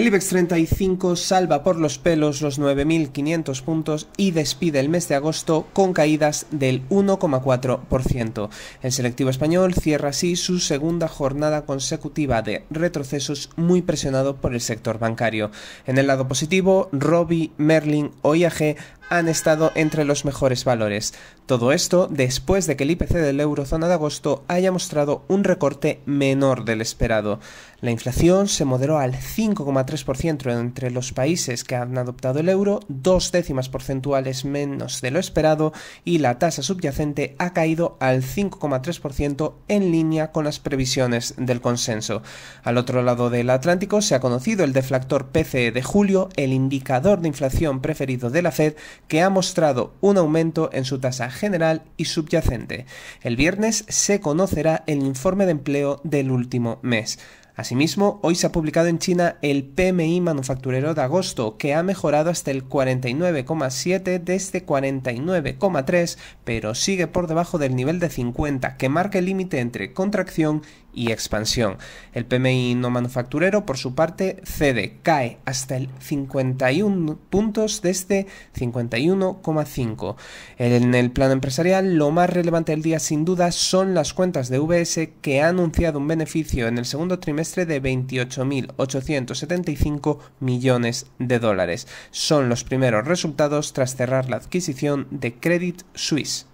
El IBEX 35 salva por los pelos los 9.500 puntos y despide el mes de agosto con caídas del 1,4%. El selectivo español cierra así su segunda jornada consecutiva de retrocesos muy presionado por el sector bancario. En el lado positivo, Robbie Merlin o han estado entre los mejores valores. Todo esto después de que el IPC del eurozona de agosto haya mostrado un recorte menor del esperado. La inflación se moderó al 5,3% entre los países que han adoptado el euro, dos décimas porcentuales menos de lo esperado, y la tasa subyacente ha caído al 5,3% en línea con las previsiones del consenso. Al otro lado del Atlántico se ha conocido el deflactor PCE de julio, el indicador de inflación preferido de la Fed, que ha mostrado un aumento en su tasa general y subyacente. El viernes se conocerá el informe de empleo del último mes. Asimismo, hoy se ha publicado en China el PMI manufacturero de agosto, que ha mejorado hasta el 49,7 desde 49,3, pero sigue por debajo del nivel de 50, que marca el límite entre contracción y expansión. El PMI no manufacturero, por su parte, cede, cae hasta el 51 puntos desde 51,5. En el plano empresarial, lo más relevante del día sin duda son las cuentas de VS que ha anunciado un beneficio en el segundo trimestre de 28.875 millones de dólares. Son los primeros resultados tras cerrar la adquisición de Credit Suisse.